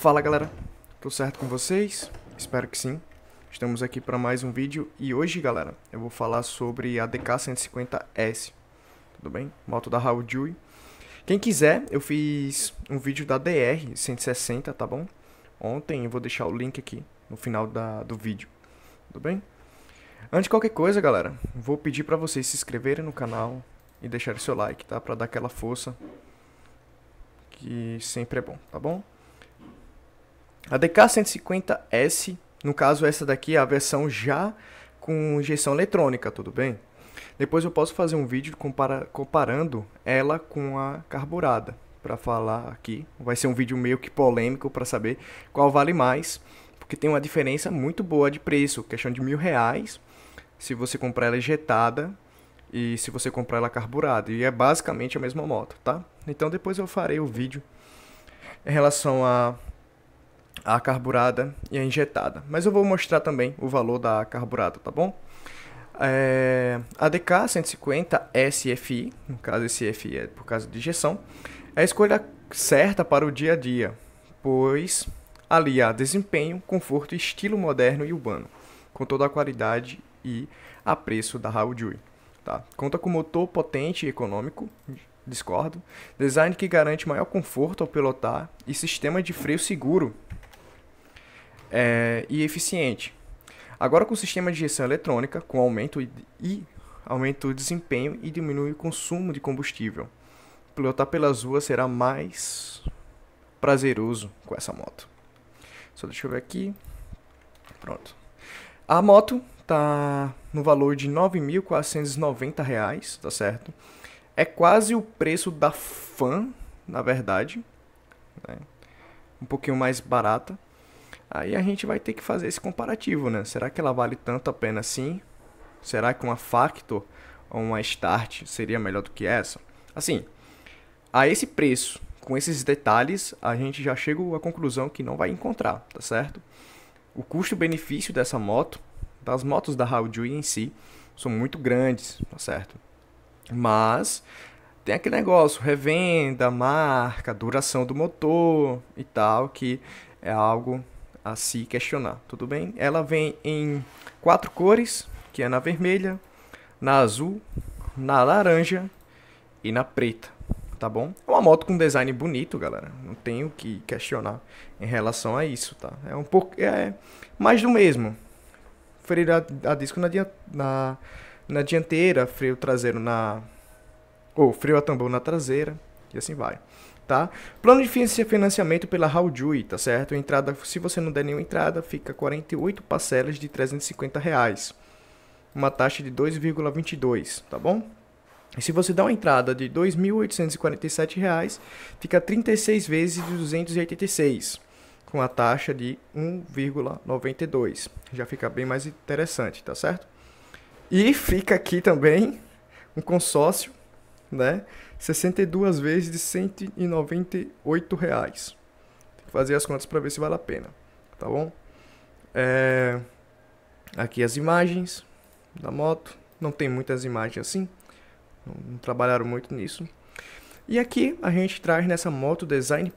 Fala galera, tudo certo com vocês? Espero que sim. Estamos aqui para mais um vídeo e hoje, galera, eu vou falar sobre a DK150S, tudo bem? Moto da Raul Dewey. Quem quiser, eu fiz um vídeo da DR160, tá bom? Ontem, eu vou deixar o link aqui no final da, do vídeo, tudo bem? Antes de qualquer coisa, galera, vou pedir para vocês se inscreverem no canal e deixarem seu like, tá? Para dar aquela força que sempre é bom, tá bom? A DK150S, no caso essa daqui é a versão já com injeção eletrônica, tudo bem? Depois eu posso fazer um vídeo compara comparando ela com a carburada, para falar aqui. Vai ser um vídeo meio que polêmico para saber qual vale mais, porque tem uma diferença muito boa de preço, questão de mil reais, se você comprar ela injetada e se você comprar ela carburada. E é basicamente a mesma moto, tá? Então depois eu farei o vídeo em relação a a carburada e a injetada. Mas eu vou mostrar também o valor da carburada, tá bom? É, a DK 150 SFI, no caso esse FI é por causa de injeção, é a escolha certa para o dia a dia, pois alia desempenho, conforto, estilo moderno e urbano, com toda a qualidade e a preço da Haojui. Tá? Conta com motor potente e econômico, discordo, design que garante maior conforto ao pilotar e sistema de freio seguro, é, e eficiente. Agora com o sistema de gestão eletrônica, com aumento e aumento o desempenho e diminui o consumo de combustível. Pilotar pelas ruas será mais prazeroso com essa moto. Só deixa eu ver aqui. Pronto. A moto tá no valor de R$ 9.490, tá certo? É quase o preço da Fan, na verdade. Né? Um pouquinho mais barata. Aí a gente vai ter que fazer esse comparativo, né? Será que ela vale tanto a pena assim? Será que uma Factor ou uma Start seria melhor do que essa? Assim, a esse preço, com esses detalhes, a gente já chega à conclusão que não vai encontrar, tá certo? O custo-benefício dessa moto, das motos da Hauju em si, são muito grandes, tá certo? Mas tem aquele negócio, revenda, marca, duração do motor e tal, que é algo a se questionar, tudo bem? Ela vem em quatro cores, que é na vermelha, na azul, na laranja e na preta, tá bom? É uma moto com design bonito, galera. Não tenho que questionar em relação a isso, tá? É um pouco é mais do mesmo. Freio a, a disco na, na, na dianteira, freio traseiro na ou freio a tambor na traseira e assim vai tá? Plano de financiamento pela Raudui, tá certo? Entrada, se você não der nenhuma entrada, fica 48 parcelas de 350 reais. Uma taxa de 2,22, tá bom? E se você dá uma entrada de R$ reais, fica 36 vezes de 286, com a taxa de 1,92. Já fica bem mais interessante, tá certo? E fica aqui também um consórcio, né? 62 vezes de 198 reais. Tem que fazer as contas para ver se vale a pena, tá bom? É... Aqui as imagens da moto. Não tem muitas imagens assim. Não, não trabalharam muito nisso. E aqui a gente traz nessa moto design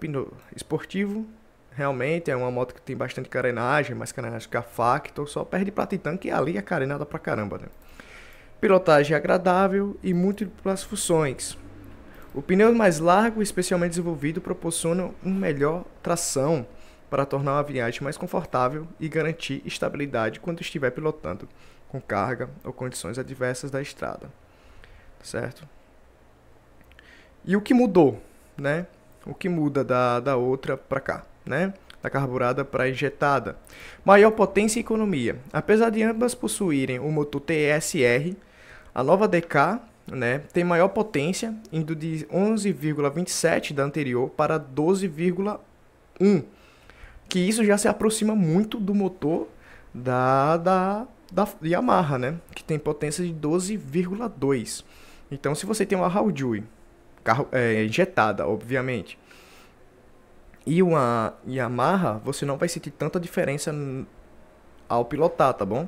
esportivo. Realmente é uma moto que tem bastante carenagem, mais carenagem que a Factor, só perde pra Titan, que ali é carenada pra caramba, né? Pilotagem agradável e múltiplas funções. O pneu mais largo e especialmente desenvolvido proporciona uma melhor tração para tornar a viagem mais confortável e garantir estabilidade quando estiver pilotando com carga ou condições adversas da estrada, tá certo? E o que mudou, né? O que muda da, da outra para cá, né? da carburada para injetada. Maior potência e economia. Apesar de ambas possuírem o motor TSR, a nova DK né, tem maior potência, indo de 11,27 da anterior para 12,1, que isso já se aproxima muito do motor da, da, da Yamaha, né, que tem potência de 12,2. Então, se você tem uma Haojui, carro, é, injetada, obviamente, e uma Yamaha, você não vai sentir tanta diferença ao pilotar, tá bom?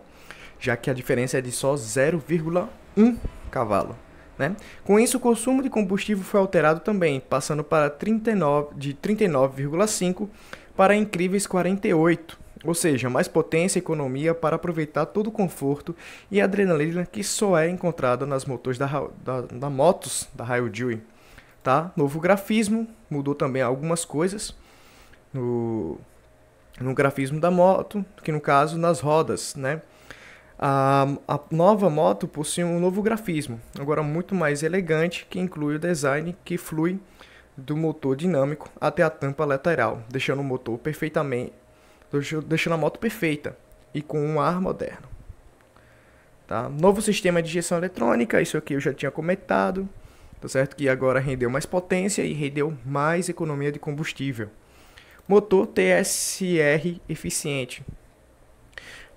Já que a diferença é de só 0,1 cavalo. Né? Com isso, o consumo de combustível foi alterado também, passando para 39, de 39,5 para incríveis 48, ou seja, mais potência e economia para aproveitar todo o conforto e adrenalina que só é encontrada nas motores da, da, da motos da Joule, tá? Novo grafismo, mudou também algumas coisas no, no grafismo da moto, que no caso nas rodas, né? A, a, nova moto possui um novo grafismo, agora muito mais elegante, que inclui o design que flui do motor dinâmico até a tampa lateral, deixando o motor perfeitamente, deixando a moto perfeita e com um ar moderno. Tá? Novo sistema de injeção eletrônica, isso aqui eu já tinha comentado, tá certo? Que agora rendeu mais potência e rendeu mais economia de combustível. Motor TSR eficiente,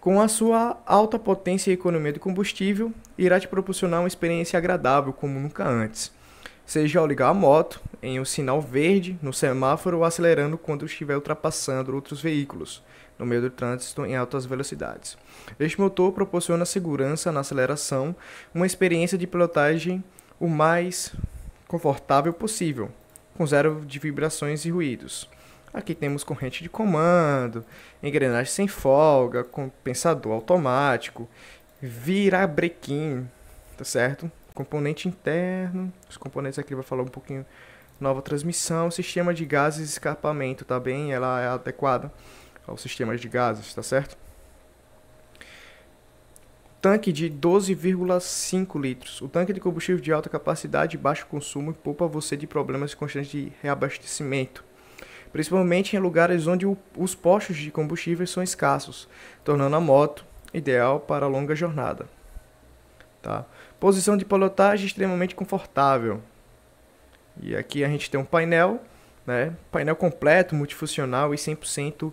com a sua alta potência e economia de combustível, irá te proporcionar uma experiência agradável como nunca antes. Seja ao ligar a moto, em um sinal verde, no semáforo ou acelerando quando estiver ultrapassando outros veículos, no meio do trânsito em altas velocidades. Este motor proporciona segurança na aceleração, uma experiência de pilotagem o mais confortável possível, com zero de vibrações e ruídos. Aqui temos corrente de comando, engrenagem sem folga, compensador automático, virabrequim, tá certo? Componente interno, os componentes aqui vai falar um pouquinho. Nova transmissão, sistema de gases e escapamento, tá bem? Ela é adequada ao sistemas de gases, tá certo? Tanque de 12,5 litros. O tanque de combustível de alta capacidade e baixo consumo poupa você de problemas constantes de reabastecimento principalmente em lugares onde o, os postos de combustível são escassos, tornando a moto ideal para longa jornada. Tá? Posição de pilotagem extremamente confortável. E aqui a gente tem um painel, né? painel completo, multifuncional e 100%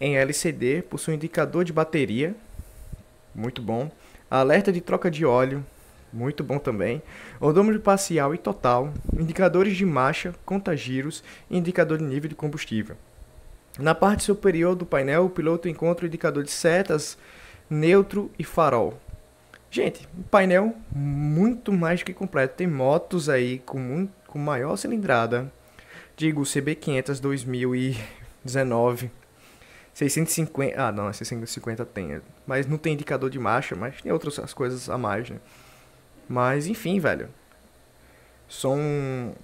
em LCD, possui um indicador de bateria, muito bom, alerta de troca de óleo, muito bom também, odômetro parcial e total, indicadores de marcha, contagiros e indicador de nível de combustível. Na parte superior do painel, o piloto encontra o indicador de setas, neutro e farol. Gente, um painel muito mais que completo. Tem motos aí com, muito, com maior cilindrada. Digo, CB500 2019. 650. Ah, não, 650 é tem. Mas não tem indicador de marcha, mas tem outras coisas a mais, né? Mas enfim, velho. são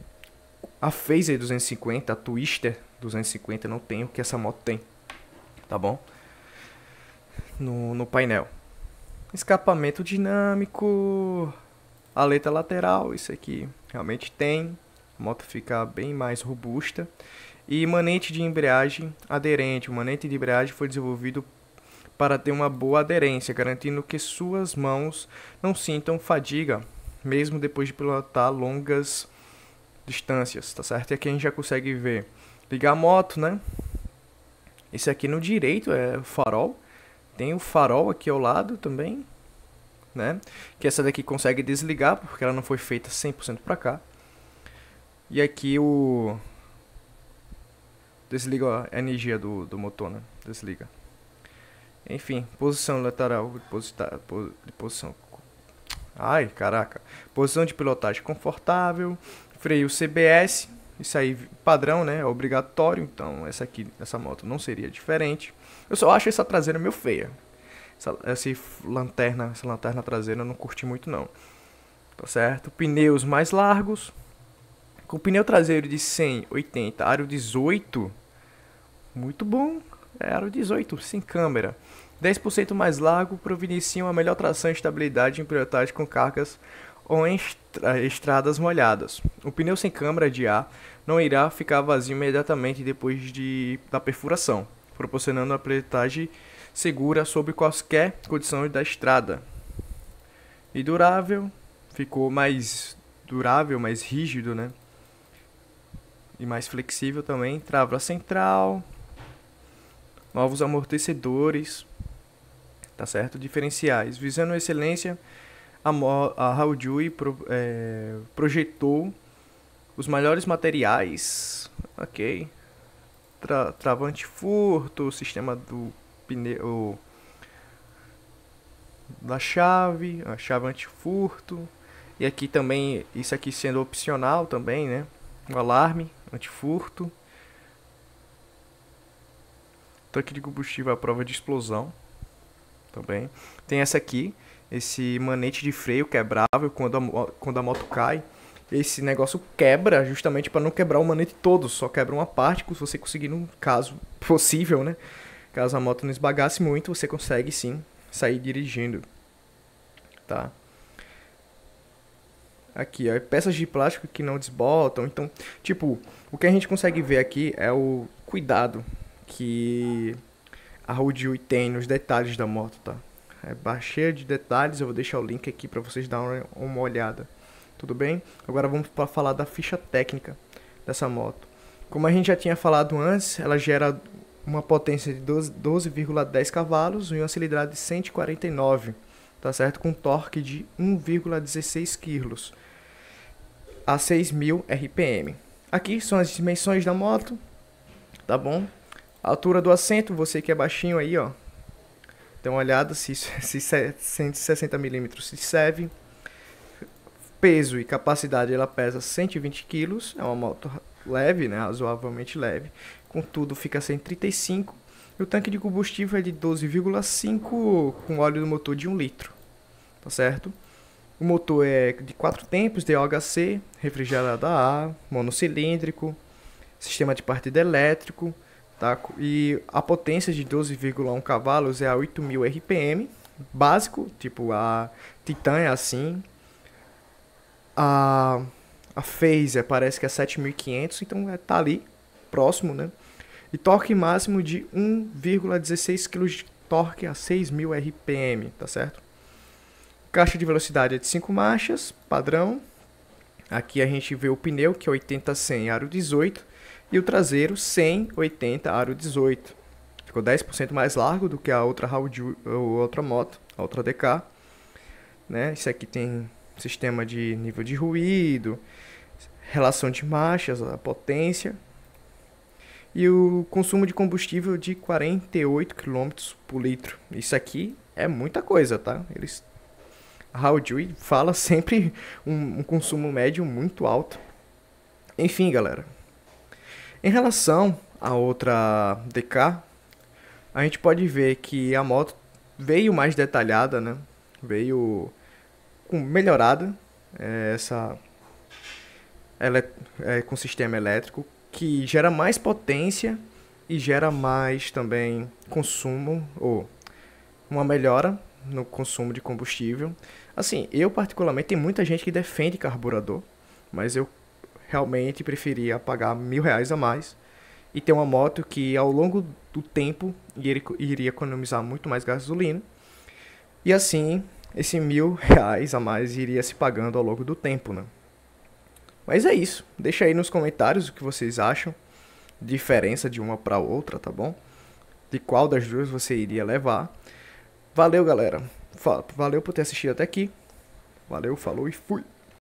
A Phaser 250, a Twister 250, não tem o que essa moto tem. Tá bom? No, no painel. Escapamento dinâmico. Aleta lateral, isso aqui realmente tem. A moto fica bem mais robusta. E manete de embreagem aderente. O manete de embreagem foi desenvolvido para ter uma boa aderência, garantindo que suas mãos não sintam fadiga, mesmo depois de pilotar longas distâncias, tá certo? E aqui a gente já consegue ver ligar a moto, né? Esse aqui no direito é o farol. Tem o farol aqui ao lado também, né? Que essa daqui consegue desligar, porque ela não foi feita 100% para cá. E aqui o... Desliga a energia do, do motor, né? Desliga. Enfim, posição lateral de, posição. Ai, caraca. Posição de pilotagem confortável, freio CBS, isso aí padrão, né? É obrigatório, então essa aqui, essa moto não seria diferente. Eu só acho essa traseira meio feia. Essa, essa lanterna, essa lanterna traseira eu não curti muito não. Tá certo? Pneus mais largos. Com pneu traseiro de 180, aro 18. Muito bom. É aro 18, sem câmera. 10% mais largo providencia a melhor tração e estabilidade em pilotagem com cargas ou em estradas molhadas. O pneu sem câmara de ar não irá ficar vazio imediatamente depois de, da perfuração, proporcionando a pilotagem segura sob quaisquer condições da estrada. E durável, ficou mais durável, mais rígido, né? E mais flexível também, trava central, novos amortecedores, tá certo? Diferenciais. Visando a excelência, a, Mo, a Haojui pro, é, projetou os melhores materiais, ok? Tra, travante furto, sistema do pneu da chave, a chave antifurto. E aqui também, isso aqui sendo opcional também, né? O alarme antifurto. Tanque de combustível à prova de explosão também. Tá Tem essa aqui, esse manete de freio quebrável quando a, quando a moto cai. Esse negócio quebra justamente para não quebrar o manete todo, só quebra uma parte, se você conseguir, num caso possível, né? Caso a moto não esbagasse muito, você consegue sim sair dirigindo. Tá? aqui, ó, é peças de plástico que não desbotam. Então, tipo, o que a gente consegue ver aqui é o cuidado que a arrodeou e tem os detalhes da moto, tá? É cheia de detalhes, eu vou deixar o link aqui para vocês darem uma olhada. Tudo bem? Agora vamos para falar da ficha técnica dessa moto. Como a gente já tinha falado antes, ela gera uma potência de 12,10 cavalos e uma cilindrada de 149, tá certo? Com torque de 1,16 kg a 6.000 RPM. Aqui são as dimensões da moto, tá bom? altura do assento, você que é baixinho aí, ó. Dá uma olhada se, se 160 é milímetros se serve. Peso e capacidade, ela pesa 120 quilos. É uma moto leve, né? Razoavelmente leve. Contudo, fica 135. E o tanque de combustível é de 12,5 com óleo do motor de 1 litro. Tá certo? O motor é de 4 tempos, DOHC, refrigerado a ar, monocilíndrico, sistema de partida elétrico Tá? E a potência de 12,1 cavalos é a 8000 RPM, básico, tipo a Titan é assim. A, a Phaser parece que é 7500, então é, tá ali, próximo, né? E torque máximo de 1,16 kg de torque a 6000 RPM, tá certo? Caixa de velocidade é de 5 marchas, padrão. Aqui a gente vê o pneu, que é 80-100 aro 18 e o traseiro 180 aro 18. Ficou 10% mais largo do que a outra, a outra moto, a outra DK. Né? Isso aqui tem sistema de nível de ruído, relação de marchas, a potência e o consumo de combustível de 48 km por litro. Isso aqui é muita coisa, tá? Eles Howdy fala sempre um, um consumo médio muito alto. Enfim, galera, em relação à outra DK, a gente pode ver que a moto veio mais detalhada, né? Veio melhorada é, essa ela é, com sistema elétrico que gera mais potência e gera mais também consumo ou uma melhora no consumo de combustível. Assim, eu particularmente tem muita gente que defende carburador, mas eu realmente preferia pagar mil reais a mais e ter uma moto que ao longo do tempo iria economizar muito mais gasolina. E assim, esse mil reais a mais iria se pagando ao longo do tempo, né? Mas é isso. Deixa aí nos comentários o que vocês acham. Diferença de uma para outra, tá bom? De qual das duas você iria levar. Valeu, galera. Valeu por ter assistido até aqui. Valeu, falou e fui.